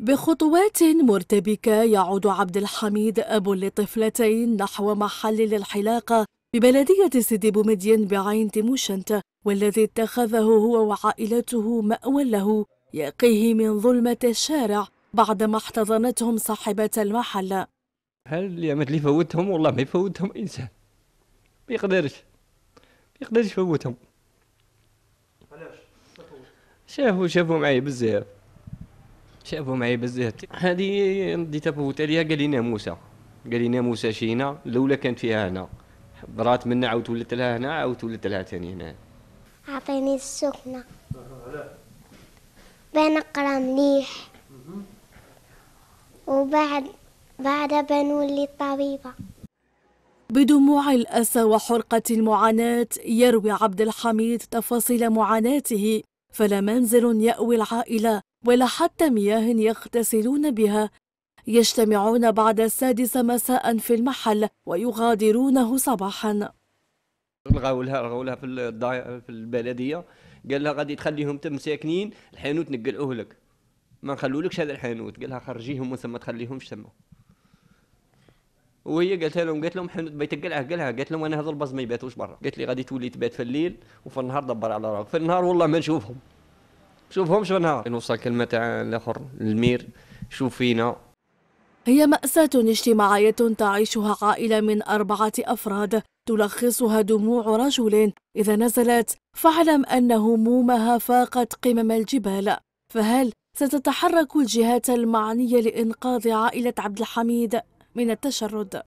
بخطوات مرتبكة يعود عبد الحميد أب لطفلتين نحو محل للحلاقة ببلدية سيدي بومدين بعين تيموشنت والذي اتخذه هو وعائلته مأوى له يقيه من ظلمة الشارع بعدما احتضنتهم صاحبة المحل هل اللي فوتهم والله ما يفوتهم إنسان ما يقدرش ما يقدرش يفوتهم علاش شافوا شافوا معي بزاف شافوا معايا بزاف هذه ديتها بوت عليها قال لي ناموسه قال لي ناموسه شينا الاولى كانت فيها هنا برات منا عاود ولات لها هنا عاود ولات لها ثاني هنا عطيني السخنه بان نقرا مليح وبعد بعد بنولي طبيبه بدموع الأسى وحرقة المعاناة يروي عبد الحميد تفاصيل معاناته فلا منزل يأوي العائلة ولا حتى مياه يغتسلون بها يجتمعون بعد السادسة مساء في المحل ويغادرونه صباحا لها لها في الضاي... في البلديه قال لها غادي تخليهم تم ساكنين الحانوت نقلعوه لك ما نخلولكش هذا الحانوت قال لها خرجيهم وثم تخليهمش تما وهي قالت لهم قالت لهم حانوت بيتقلعه قالها قالت لهم انا هذا البز ما يباتوش برا قالت لي غادي تولي تبات في الليل وفي النهار دبر على روحك في النهار والله ما نشوفهم شوفهم شو نهار نوصل كلمه تاع الاخر المير شوف فينا هي مأساة اجتماعية تعيشها عائلة من أربعة أفراد تلخصها دموع رجل إذا نزلت فاعلم أن همومها فاقت قمم الجبال فهل ستتحرك الجهات المعنية لإنقاذ عائلة عبد الحميد من التشرد؟